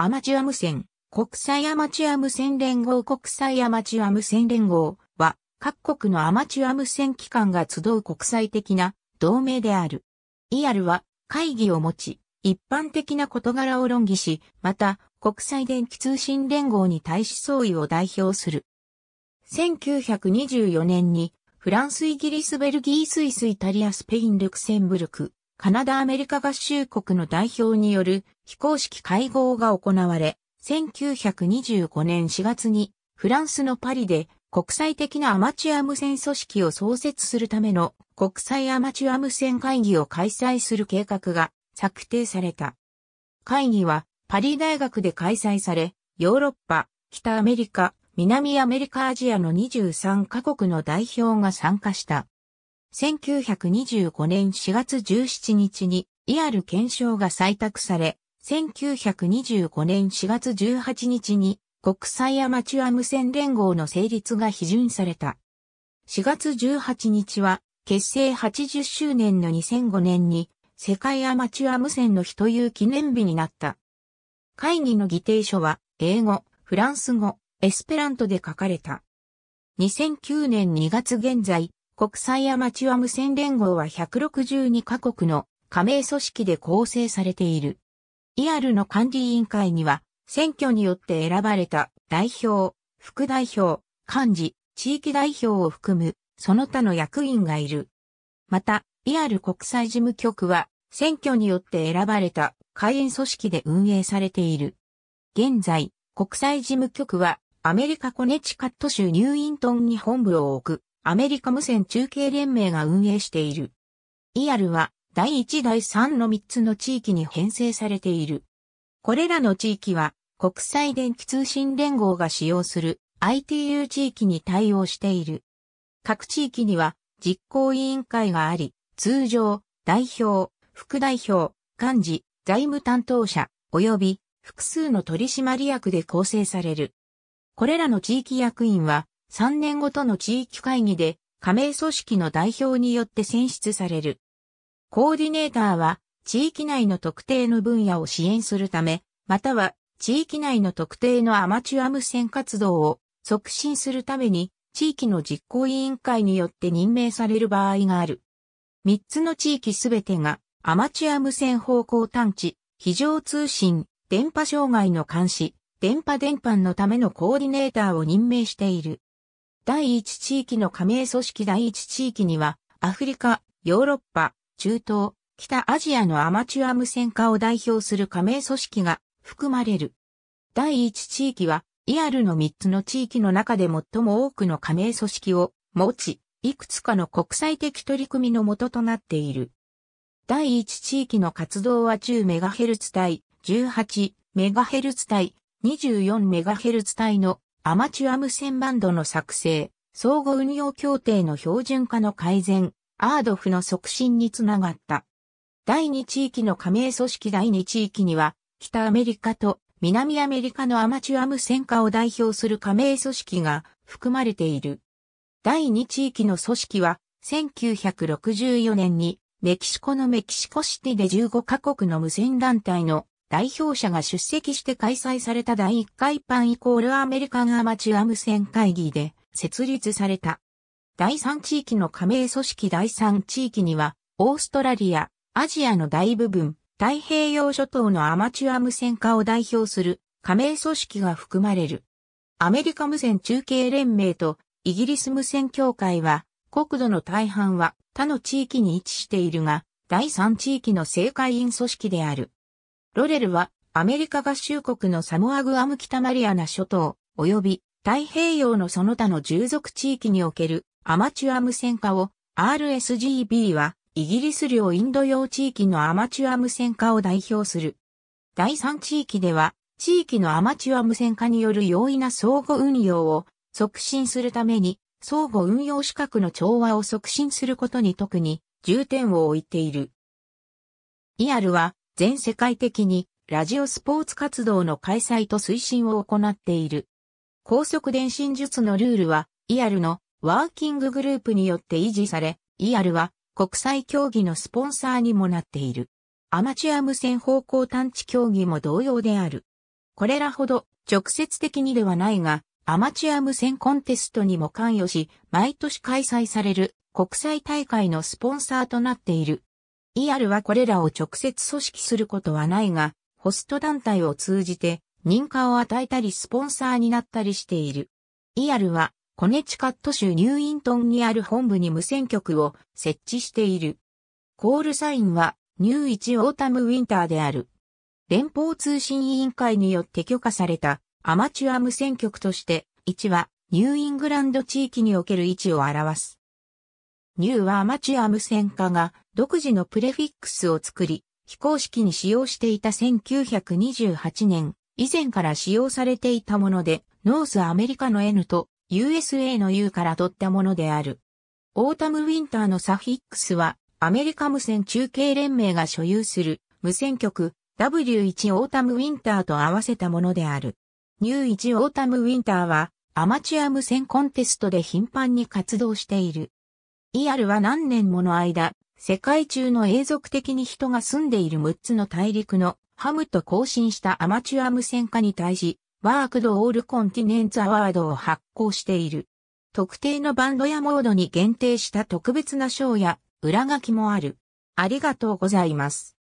アマチュア無線、国際アマチュア無線連合国際アマチュア無線連合は、各国のアマチュア無線機関が集う国際的な同盟である。アルは会議を持ち、一般的な事柄を論議し、また国際電気通信連合に対し総意を代表する。1924年にフランス、イギリス、ベルギー、スイス、イタリア、スペイン、ルクセンブルク、カナダアメリカ合衆国の代表による非公式会合が行われ、1925年4月にフランスのパリで国際的なアマチュア無線組織を創設するための国際アマチュア無線会議を開催する計画が策定された。会議はパリ大学で開催され、ヨーロッパ、北アメリカ、南アメリカアジアの23カ国の代表が参加した。1925年4月17日にイアル憲章が採択され、1925年4月18日に国際アマチュア無線連合の成立が批准された。4月18日は結成80周年の2005年に世界アマチュア無線の日という記念日になった。会議の議定書は英語、フランス語、エスペラントで書かれた。2009年2月現在、国際アマチュア無線連合は162カ国の加盟組織で構成されている。イアルの管理委員会には、選挙によって選ばれた代表、副代表、幹事、地域代表を含む、その他の役員がいる。また、イアル国際事務局は、選挙によって選ばれた会員組織で運営されている。現在、国際事務局は、アメリカコネチカット州ニューイントンに本部を置く。アメリカ無線中継連盟が運営している。イアルは第1第3の3つの地域に編成されている。これらの地域は国際電気通信連合が使用する ITU 地域に対応している。各地域には実行委員会があり、通常、代表、副代表、幹事、財務担当者、及び複数の取締役で構成される。これらの地域役員は3年ごとの地域会議で加盟組織の代表によって選出される。コーディネーターは地域内の特定の分野を支援するため、または地域内の特定のアマチュア無線活動を促進するために地域の実行委員会によって任命される場合がある。3つの地域すべてがアマチュア無線方向探知、非常通信、電波障害の監視、電波伝播のためのコーディネーターを任命している。第一地域の加盟組織第一地域には、アフリカ、ヨーロッパ、中東、北アジアのアマチュア無線化を代表する加盟組織が含まれる。第一地域は、イアルの3つの地域の中で最も多くの加盟組織を持ち、いくつかの国際的取り組みの元となっている。第一地域の活動は 10MHz 帯、18MHz 帯、24MHz 帯のアマチュア無線バンドの作成、相互運用協定の標準化の改善、アードフの促進につながった。第2地域の加盟組織第2地域には、北アメリカと南アメリカのアマチュア無線化を代表する加盟組織が含まれている。第2地域の組織は、1964年にメキシコのメキシコシティで15カ国の無線団体の代表者が出席して開催された第1回パンイコールアメリカンアマチュア無線会議で設立された。第3地域の加盟組織第3地域には、オーストラリア、アジアの大部分、太平洋諸島のアマチュア無線化を代表する加盟組織が含まれる。アメリカ無線中継連盟とイギリス無線協会は、国土の大半は他の地域に位置しているが、第3地域の正会員組織である。ロレルはアメリカ合衆国のサモアグアム北マリアナ諸島及び太平洋のその他の従属地域におけるアマチュア無線化を RSGB はイギリス領インド洋地域のアマチュア無線化を代表する。第3地域では地域のアマチュア無線化による容易な相互運用を促進するために相互運用資格の調和を促進することに特に重点を置いている。イアルは全世界的にラジオスポーツ活動の開催と推進を行っている。高速電信術のルールは、イアルのワーキンググループによって維持され、イアルは国際競技のスポンサーにもなっている。アマチュア無線方向探知競技も同様である。これらほど直接的にではないが、アマチュア無線コンテストにも関与し、毎年開催される国際大会のスポンサーとなっているリアルはこれらを直接組織することはないが、ホスト団体を通じて認可を与えたりスポンサーになったりしている。リアルはコネチカット州ニューイントンにある本部に無線局を設置している。コールサインはニューイチオータムウィンターである。連邦通信委員会によって許可されたアマチュア無線局として1はニューイングランド地域における位置を表す。ニューはアマチュア無線化が独自のプレフィックスを作り、非公式に使用していた1928年、以前から使用されていたもので、ノースアメリカの N と USA の U から取ったものである。オータム・ウィンターのサフィックスは、アメリカ無線中継連盟が所有する無線局 W1 オータム・ウィンターと合わせたものである。ニュー1オータム・ウィンターは、アマチュア無線コンテストで頻繁に活動している。イアルは何年もの間、世界中の永続的に人が住んでいる6つの大陸のハムと交信したアマチュア無線化に対し、ワークドオールコンティネンツアワードを発行している。特定のバンドやモードに限定した特別な賞や裏書きもある。ありがとうございます。